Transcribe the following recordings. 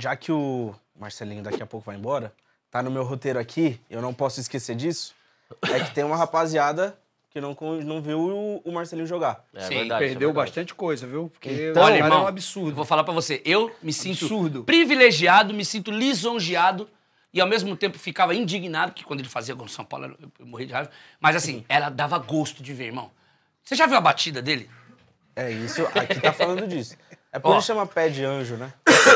Já que o Marcelinho daqui a pouco vai embora, tá no meu roteiro aqui, eu não posso esquecer disso, é que tem uma rapaziada que não, não viu o Marcelinho jogar. É, Sim, verdade, é perdeu é bastante coisa, viu? Porque então, o irmão, é um absurdo. Vou falar para você, eu me sinto absurdo. privilegiado, me sinto lisonjeado e ao mesmo tempo ficava indignado, que quando ele fazia gol no São Paulo eu, morri de raiva. Mas assim, ela dava gosto de ver, irmão. Você já viu a batida dele? É isso, aqui tá falando disso. É por isso que chama pé de anjo, né?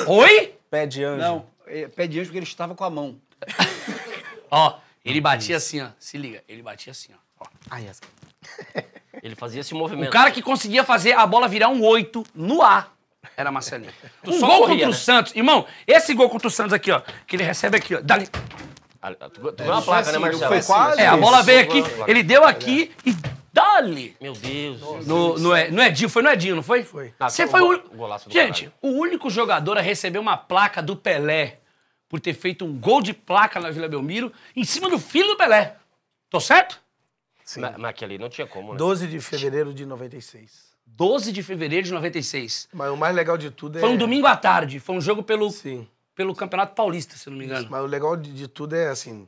Oi? Pé de anjo. Não, é, pé de anjo porque ele estava com a mão. ó, ele batia assim, ó. Se liga, ele batia assim, ó. ó. Ai, Ele fazia esse movimento. O cara que conseguia fazer a bola virar um oito no ar era Marcelinho. Tu um gol corria, contra né? o Santos. Irmão, esse gol contra o Santos aqui, ó, que ele recebe aqui, ó. Dali. Ah, tu, tu é, viu uma placa, assim, né, Marcelo? Foi quase. É, a bola veio aqui, ele deu aqui e Dali! Meu Deus. No, no, é- no Edinho, é foi no Edinho, não é foi? Foi. Tá, Você foi o. golaço do Gente, caralho. o único jogador a receber uma placa do Pelé por ter feito um gol de placa na Vila Belmiro em cima do filho do Pelé. Tô certo? Sim. Na, não tinha como, né? 12 de fevereiro de 96. 12 de fevereiro de 96. Mas o mais legal de tudo é. Foi um domingo à tarde, foi um jogo pelo, Sim. pelo Campeonato Paulista, se não me engano. Isso, mas o legal de, de tudo é assim: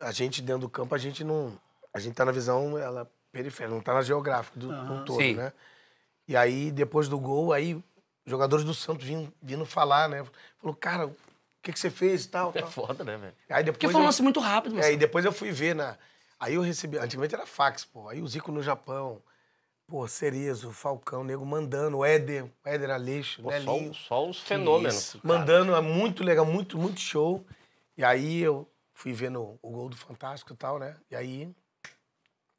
a gente dentro do campo, a gente não. A gente tá na visão, ela periférico, não tá na geográfica do, uhum. todo, Sim. né? E aí, depois do gol, aí jogadores do Santos vindo, vindo falar, né? Falou, cara, o que, que você fez e tal, é tal. É foda, né, velho? Aí depois Porque foi um lance muito rápido, é, mas aí depois eu fui ver na. Aí eu recebi. Antigamente era fax, pô. Aí o Zico no Japão. Pô, Cerezo, Falcão, Nego mandando, o Éder, o Éder Aleixo, pô, Só, só os fenômenos. Mandando, é muito legal, muito, muito show. E aí eu fui vendo o gol do Fantástico e tal, né? E aí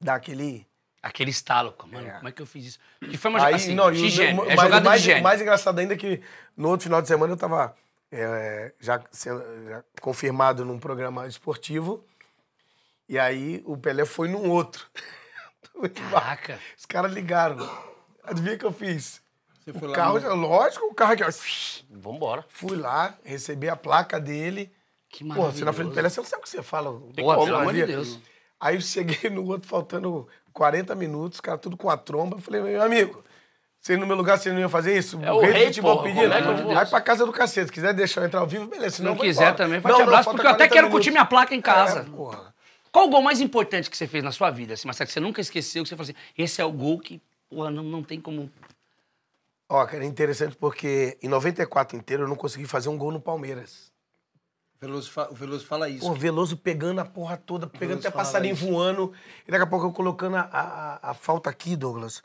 Dá aquele. Aquele estalo, mano, é. como é que eu fiz isso? Que foi uma Aí, assim, de é mas, jogada mais, de mais engraçado ainda é que no outro final de semana eu tava é, já, sendo, já confirmado num programa esportivo e aí o Pelé foi num outro. Caraca! Os caras ligaram. Adivinha o que eu fiz? Você foi o lá carro, no... lógico, o carro aqui, ó. Vambora. Fui lá, recebi a placa dele. Que maravilha. Pô, você na frente do Pelé, você não sabe o que você fala. Boa, pelo né? amor de Deus. Aí eu cheguei no outro faltando 40 minutos, cara, tudo com a tromba. Eu falei, meu amigo, você no meu lugar, você não ia fazer isso? É o, o rei, rei porra, pedindo. É vou... Vai pra casa do cacete. Se quiser deixar eu entrar ao vivo, beleza. Se não quiser embora. também, vai não, te abraço, porque eu até quero minutos. curtir minha placa em é, casa. É, porra. Qual o gol mais importante que você fez na sua vida, assim, Marcelo, que você nunca esqueceu, que você falou assim, esse é o gol que, porra, não, não tem como... Ó, cara, é interessante porque em 94 inteiro eu não consegui fazer um gol no Palmeiras. Veloso O Veloso fala isso. O Veloso pegando a porra toda, pegando até passarinho isso. voando. E daqui a pouco eu colocando a, a, a, falta aqui, Douglas.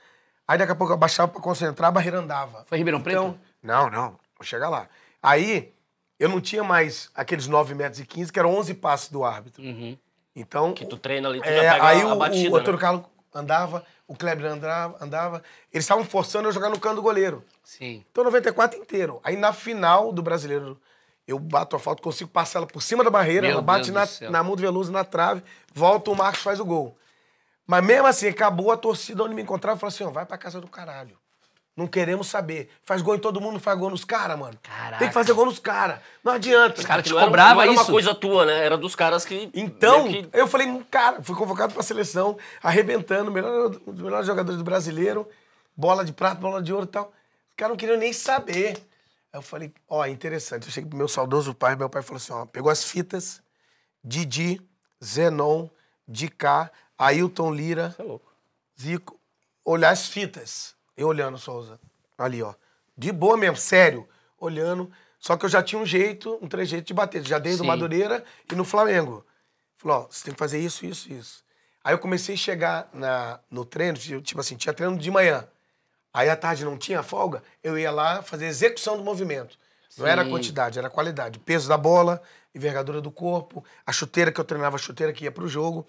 Aí daqui a pouco eu baixava pra concentrar, a barreira andava. Foi Ribeirão então, Preto? Não, não. Vou chegar lá. Aí eu não tinha mais aqueles 9 metros e 15, que eram 11 passos do árbitro. Uhum. Então... Que tu treina ali, tu é, já pega aí a, a batida, o, o né? Antônio Carlos andava, o Kleber andava, andava. Eles estavam forçando eu jogar no canto do goleiro. Sim. Então 94 inteiro. Aí na final do Brasileiro eu bato a falta, consigo passar ela por cima da barreira, Meu ela bate na, na mão do Veloso, na trave, volta o Marcos faz o gol. Mas mesmo assim, acabou a torcida onde me encontrava falou assim: ó, vai pra casa do caralho. Não queremos saber. Faz gol em todo mundo, faz gol nos caras, mano. Caraca. Tem que fazer gol nos caras. Não adianta. Os caras te cobravam isso. era uma coisa tua, né? Era dos caras que... Então, que... eu falei, cara, fui convocado pra seleção, arrebentando, melhor, melhores jogadores do brasileiro, bola de prata, bola de ouro e tal. Os caras não queriam nem saber eu falei, ó, oh, interessante. Eu cheguei pro meu saudoso pai, meu pai falou assim, ó, pegou as fitas, Didi, Zenon, Dicá, Ailton Lira, é Zico, olhar as fitas. Eu olhando, Souza, ali, ó. De boa mesmo, sério, olhando. Só que eu já tinha um jeito, um trejeito de bater. Já desde o Madureira e no Flamengo. Falou, ó, você tem que fazer isso, isso, isso. Aí eu comecei a chegar na, no treino, tipo assim, tinha treino de manhã. Aí à tarde não tinha folga, eu ia lá fazer execução do movimento. Não era a quantidade, era a qualidade. O peso da bola, envergadura do corpo, a chuteira que eu treinava, a chuteira que ia para o jogo.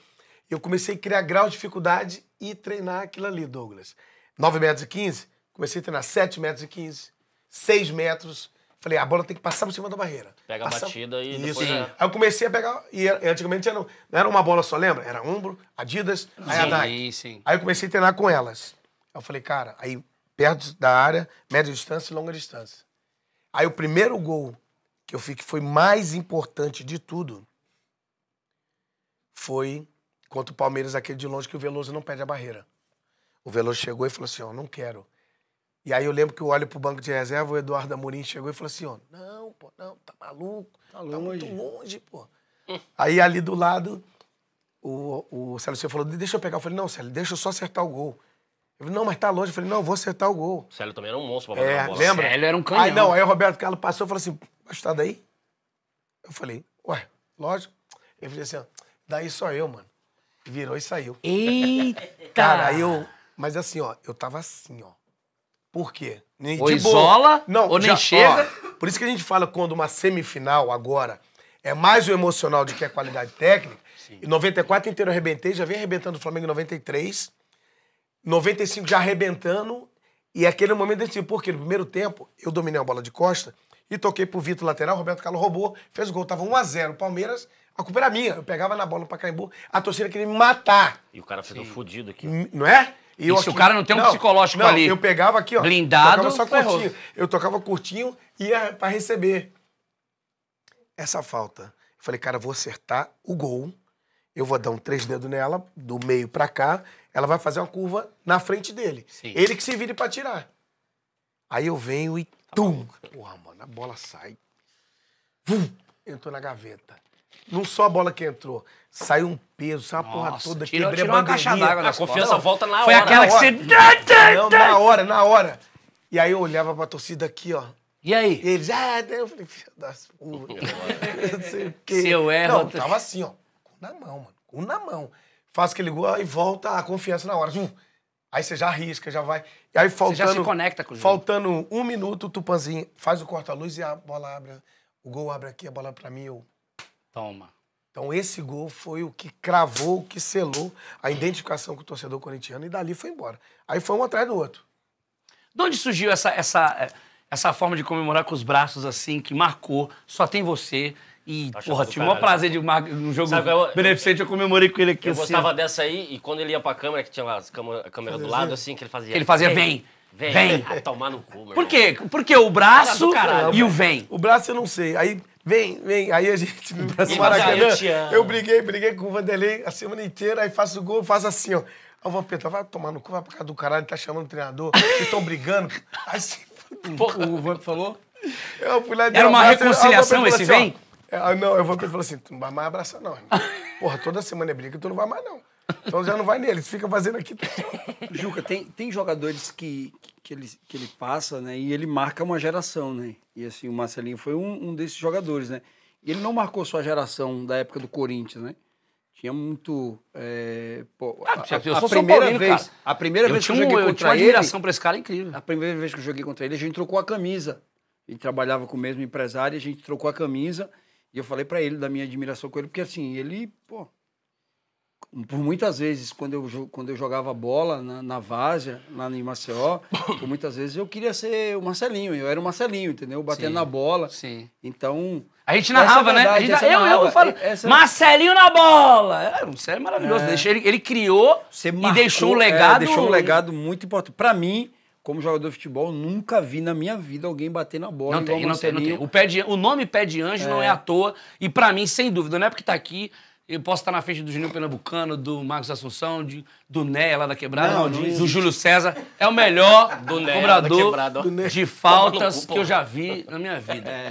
Eu comecei a criar grau de dificuldade e treinar aquilo ali, Douglas. 9 metros e 15, comecei a treinar 7 metros e 15, 6 metros. Falei, ah, a bola tem que passar por cima da barreira. Pega a batida e Isso. depois... É. Aí eu comecei a pegar... E antigamente era, não era uma bola só, lembra? Era ombro, adidas, aí sim, sim. Aí eu comecei a treinar com elas. Eu falei, cara, aí perto da área, média distância e longa distância. Aí o primeiro gol que eu fiz que foi mais importante de tudo foi contra o Palmeiras, aquele de longe que o Veloso não perde a barreira. O Veloso chegou e falou assim, ó, oh, não quero. E aí eu lembro que eu olho pro banco de reserva, o Eduardo Amorim chegou e falou assim, ó, oh, não, pô, não, tá maluco, tá, tá longe. tá muito longe, pô. aí ali do lado, o, o Célio falou, deixa eu pegar. Eu falei, não, Célio, deixa eu só acertar o gol. Eu falei, não, mas tá longe. Eu falei, não, vou acertar o gol. O Célio também era um monstro pra bater é, a bola. Lembra? Célio era um canhão. Aí não, aí o Roberto Carlos passou e falou assim, mas tá daí? Eu falei, ué, lógico. Ele falou assim, daí só eu, mano. Virou e saiu. Eita! Cara, aí eu... Mas assim, ó, eu tava assim, ó. Por quê? ou isola, Não, ou já, nem chega. Ó, por isso que a gente fala quando uma semifinal agora é mais o emocional do que a qualidade técnica. Sim. Em 94 inteiro eu arrebentei, já vim arrebentando o Flamengo em 93. 95 já arrebentando. E aquele momento desse porque no primeiro tempo eu dominei a bola de costa e toquei pro Vitor lateral, Roberto Carlos roubou, fez o gol, tava 1 a 0 Palmeiras, a culpa era minha. Eu pegava na bola para Caimbu, a torcida queria me matar. E o cara ficou fudido aqui. não é? E, e se aqui, o cara não tem um não, psicológico não, ali. Eu pegava aqui, ó. Blindado. Tocava só curtinho. Eu tocava curtinho e ia pra receber. Essa falta. falei, cara, vou acertar o gol eu vou dar um três dedos nela, do meio para cá, ela vai fazer uma curva na frente dele. Sim. Ele que se vire para tirar. Aí eu venho e tá tum! Porra, mano, a bola sai. Vum! Entrou na gaveta. Não só a bola que entrou, saiu um peso, saiu uma Nossa, porra toda, tirou, quebrei tirou uma caixa A confiança não, volta na foi hora. Foi aquela que você... Não, na hora, na hora. E aí eu olhava pra torcida aqui, ó. E aí? E eles, ah, eu falei, filho das putas. não sei o quê. Se eu erro... Não, tava assim, ó na mão, mano. Com na mão. Faz aquele gol e volta a confiança na hora. Hum. Aí você já arrisca, já vai. E aí faltando. Você já se conecta com o jogo. Faltando um minuto, o Tupanzinho faz o corta-luz e a bola abre. O gol abre aqui, a bola para mim, eu. Toma. Então esse gol foi o que cravou, o que selou a identificação com o torcedor corintiano e dali foi embora. Aí foi um atrás do outro. De onde surgiu essa, essa, eh, essa forma de comemorar com os braços assim, que marcou, só tem você? E, Acho tá porra, tive um maior prazer tá de marcar um jogo Sabe, eu, beneficente, eu comemorei com ele aqui. Eu assim. gostava dessa aí, e quando ele ia pra câmera, que tinha lá a câmera, do lado, assim, que ele fazia. Ele fazia, vem! Vem! vem. Ah, tomar no cu, meu Por quê? Porque o braço caralho, e o vem. O braço eu não sei. Aí vem, vem. Aí a gente no hum. Maracanã. Eu, eu, briguei, briguei com o Vanderlei a semana inteira, aí faço o gol, faço assim, ó. Aí o Vampeta, vai tomar no cu, vai pra casa do caralho, tá chamando o treinador, vocês estão brigando. Aí, assim, o Vamp falou? Eu fui lá Era uma braço, reconciliação esse assim, vem? Ó, é, ah não, eu vou com ele e falo assim, tu não vai mais abraçar, não. Irmão. Porra, toda semana é briga, tu não vai mais, não. Então já não vai nele, tu fica fazendo aqui. Juca, tem, tem jogadores que, que, ele, que ele passa, né? E ele marca uma geração, né? E assim, o Marcelinho foi um, um desses jogadores, né? E ele não marcou só a geração da época do Corinthians, né? Tinha muito. É, pô, ah, a, eu a, primeira Paulino, vez, cara. a primeira eu vez que eu joguei um, contra eu tinha uma admiração Pra esse cara é incrível. A primeira vez que eu joguei contra ele, a gente trocou a camisa. Ele trabalhava com o mesmo empresário, a gente trocou a camisa. E eu falei para ele da minha admiração com ele, porque assim, ele, pô, por muitas vezes, quando eu, quando eu jogava bola na, na várzea, lá no Maceió, por muitas vezes eu queria ser o Marcelinho, eu era o Marcelinho, entendeu? Batendo sim, na bola. Sim. Então. A gente narrava, é né? verdade, né? Gente, é eu, narrava, eu falo, é, essa... É Marcelinho na bola! Era um sério maravilhoso. É. Ele, ele criou marcou, e deixou um legado. É, deixou um legado muito importante. Para mim, como jogador de futebol, nunca vi na minha vida alguém bater na bola. Não tem, não tem, não tem. O, pé de, o nome pé de anjo é. não é à toa. E para mim, sem dúvida, não é porque tá aqui. Eu posso estar na frente do Juninho Pernambucano, do Marcos Assunção, de, do Né lá da Quebrada, não, do Júlio César. É o melhor do né, cobrador do de faltas que eu já vi na minha vida. É.